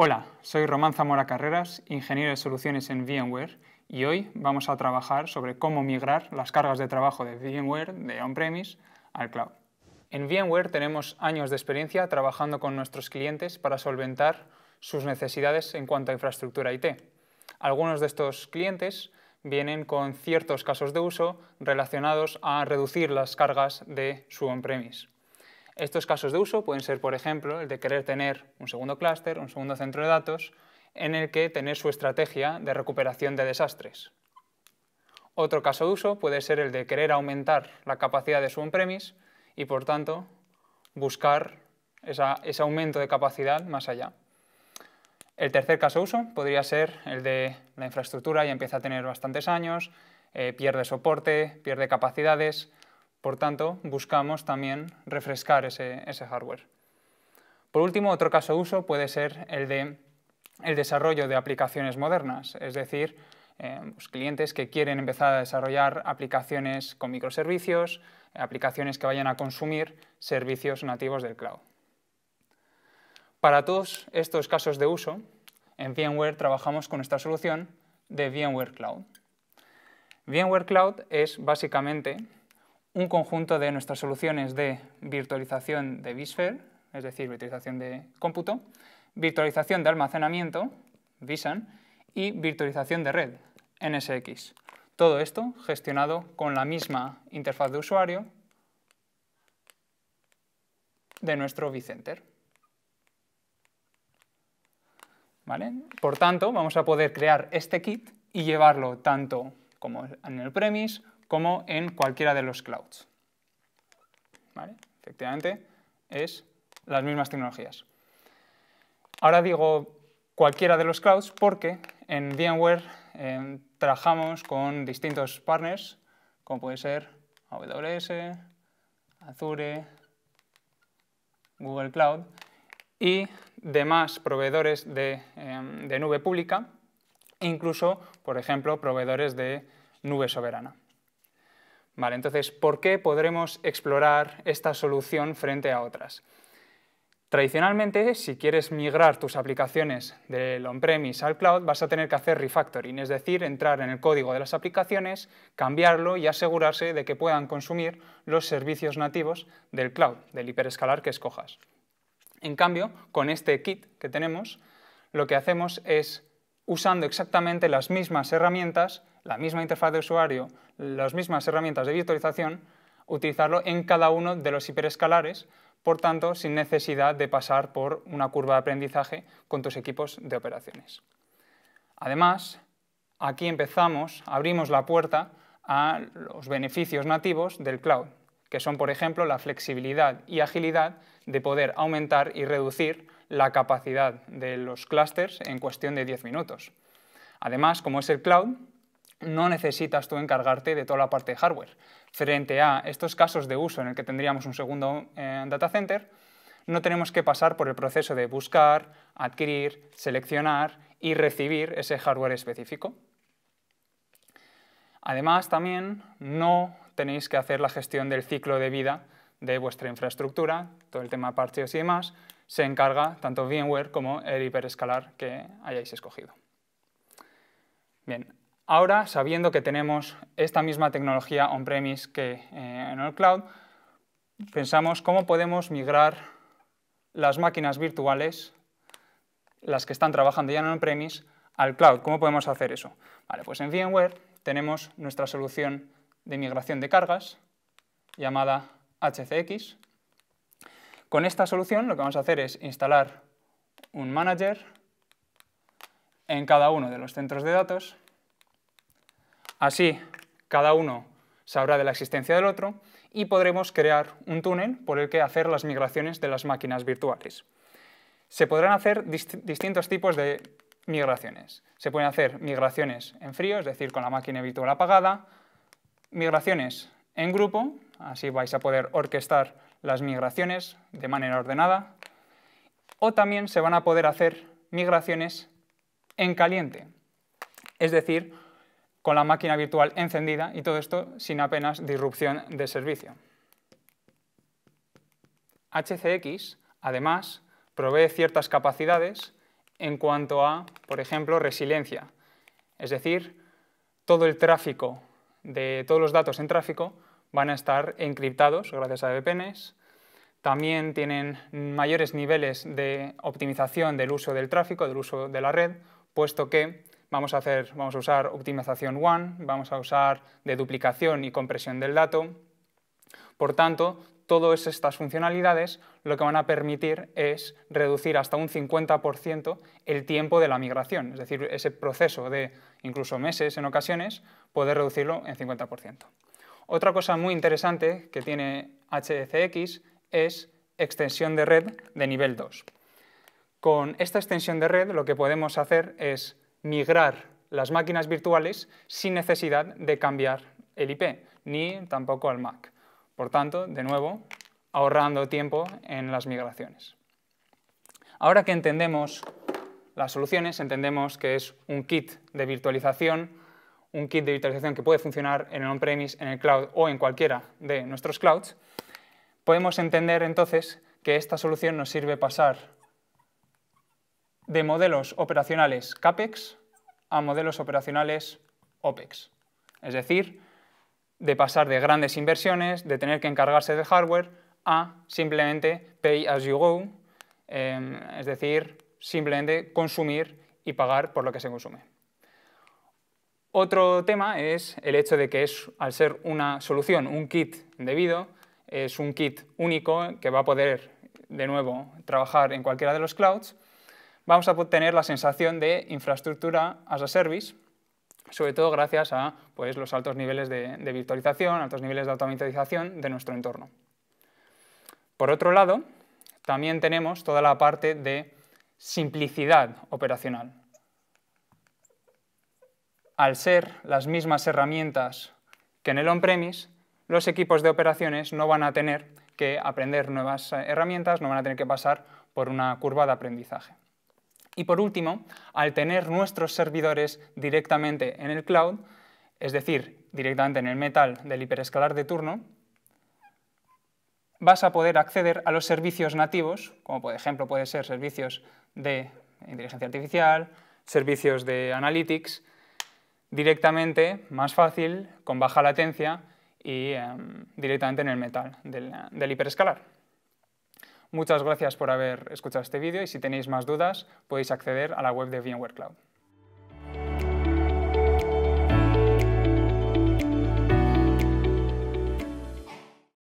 Hola, soy Román Zamora Carreras, ingeniero de soluciones en VMware, y hoy vamos a trabajar sobre cómo migrar las cargas de trabajo de VMware de on-premise al cloud. En VMware tenemos años de experiencia trabajando con nuestros clientes para solventar sus necesidades en cuanto a infraestructura IT. Algunos de estos clientes vienen con ciertos casos de uso relacionados a reducir las cargas de su on-premise. Estos casos de uso pueden ser, por ejemplo, el de querer tener un segundo clúster, un segundo centro de datos, en el que tener su estrategia de recuperación de desastres. Otro caso de uso puede ser el de querer aumentar la capacidad de su on-premise y, por tanto, buscar ese aumento de capacidad más allá. El tercer caso de uso podría ser el de la infraestructura, ya empieza a tener bastantes años, eh, pierde soporte, pierde capacidades, por tanto, buscamos también refrescar ese, hardware. Por último, otro caso de uso puede ser el de el desarrollo de aplicaciones modernas, es decir, los eh, pues, clientes que quieren empezar a desarrollar aplicaciones con microservicios, aplicaciones que vayan a consumir servicios nativos del cloud. Para todos estos casos de uso, en VMware trabajamos con nuestra solución de VMware Cloud. VMware Cloud es básicamente un conjunto de nuestras soluciones de virtualización de vSphere, es decir, virtualización de cómputo, virtualización de almacenamiento, vSAN, y virtualización de red, NSX. Todo esto gestionado con la misma interfaz de usuario de nuestro vCenter. Por tanto, vamos a poder crear este kit y llevarlo tanto como en el premise como en cualquiera de los clouds. Efectivamente, es las mismas tecnologías. Ahora digo cualquiera de los clouds porque en VMware eh, trabajamos con distintos partners, como puede ser AWS, Azure, Google Cloud y demás proveedores eh, de nube pública, incluso, por ejemplo, proveedores de nube soberana entonces, ¿por qué podremos explorar esta solución frente a otras? Tradicionalmente, si quieres migrar tus aplicaciones del on-premise al cloud, vas a tener que hacer refactoring, es decir, entrar en el código de las aplicaciones, cambiarlo y asegurarse de que puedan consumir los servicios nativos del cloud, del hiperescalar que escojas. En cambio, con este kit que tenemos, lo que hacemos es usando exactamente las mismas herramientas, la misma interfaz de usuario, las mismas herramientas de virtualización, utilizarlo en cada uno de los hiperescalares, por tanto, sin necesidad de pasar por una curva de aprendizaje con tus equipos de operaciones. Además, aquí empezamos, abrimos la puerta a los beneficios nativos del cloud, que son, por ejemplo, la flexibilidad y agilidad de poder aumentar y reducir la capacidad de los clusters en cuestión de 10 minutos. Además, como es el cloud, no necesitas tú encargarte de toda la parte de hardware. Frente a estos casos de uso en el que tendríamos un segundo eh, data center, no tenemos que pasar por el proceso de buscar, adquirir, seleccionar y recibir ese hardware específico. Además, también no tenéis que hacer la gestión del ciclo de vida de vuestra infraestructura, todo el tema de parcheos y demás, se encarga tanto VMware como el hiperescalar que hayáis escogido. Bien, ahora sabiendo que tenemos esta misma tecnología on-premise que eh, en el cloud, pensamos cómo podemos migrar las máquinas virtuales, las que están trabajando ya en on-premise, al cloud. ¿Cómo podemos hacer eso? Vale, pues en VMware tenemos nuestra solución de migración de cargas llamada HCX, con esta solución lo que vamos a hacer es instalar un manager en cada uno de los centros de datos. Así, cada uno sabrá de la existencia del otro y podremos crear un túnel por el que hacer las migraciones de las máquinas virtuales. Se podrán hacer distintos tipos de migraciones. Se pueden hacer migraciones en frío, es decir, con la máquina virtual apagada, migraciones en grupo, así vais a poder orquestar las migraciones de manera ordenada, o también se van a poder hacer migraciones en caliente, es decir, con la máquina virtual encendida y todo esto sin apenas disrupción de servicio. HCX, además, provee ciertas capacidades en cuanto a, por ejemplo, resiliencia, es decir, todo el tráfico de todos los datos en tráfico van a estar encriptados gracias a VPNs. También tienen mayores niveles de optimización del uso del tráfico, del uso de la red, puesto que vamos a, hacer, vamos a usar optimización One, vamos a usar de duplicación y compresión del dato. Por tanto, todas estas funcionalidades lo que van a permitir es reducir hasta un 50% el tiempo de la migración, es decir, ese proceso de incluso meses en ocasiones, poder reducirlo en 50%. Otra cosa muy interesante que tiene HDCX es extensión de red de nivel 2. Con esta extensión de red lo que podemos hacer es migrar las máquinas virtuales sin necesidad de cambiar el IP, ni tampoco el MAC. Por tanto, de nuevo, ahorrando tiempo en las migraciones. Ahora que entendemos las soluciones, entendemos que es un kit de virtualización un kit de virtualización que puede funcionar en el on-premise, en el cloud o en cualquiera de nuestros clouds, podemos entender entonces que esta solución nos sirve pasar de modelos operacionales CAPEX a modelos operacionales OPEX. Es decir, de pasar de grandes inversiones, de tener que encargarse de hardware, a simplemente pay as you go, em, es decir, simplemente consumir y pagar por lo que se consume. Otro tema es el hecho de que es, al ser una solución, un kit debido, es un kit único que va a poder, de nuevo, trabajar en cualquiera de los clouds, vamos a tener la sensación de infraestructura as a service, sobre todo gracias a pues, los altos niveles de virtualización, altos niveles de automatización de nuestro entorno. Por otro lado, también tenemos toda la parte de simplicidad operacional al ser las mismas herramientas que en el on-premise, los equipos de operaciones no van a tener que aprender nuevas herramientas, no van a tener que pasar por una curva de aprendizaje. Y por último, al tener nuestros servidores directamente en el cloud, es decir, directamente en el metal del hiperescalar de turno, vas a poder acceder a los servicios nativos, como por ejemplo puede ser servicios de inteligencia artificial, servicios de analytics, directamente, más fácil, con baja latencia y em, directamente en el metal del, del hiperescalar. Muchas gracias por haber escuchado este vídeo y si tenéis más dudas podéis acceder a la web de VMware Cloud.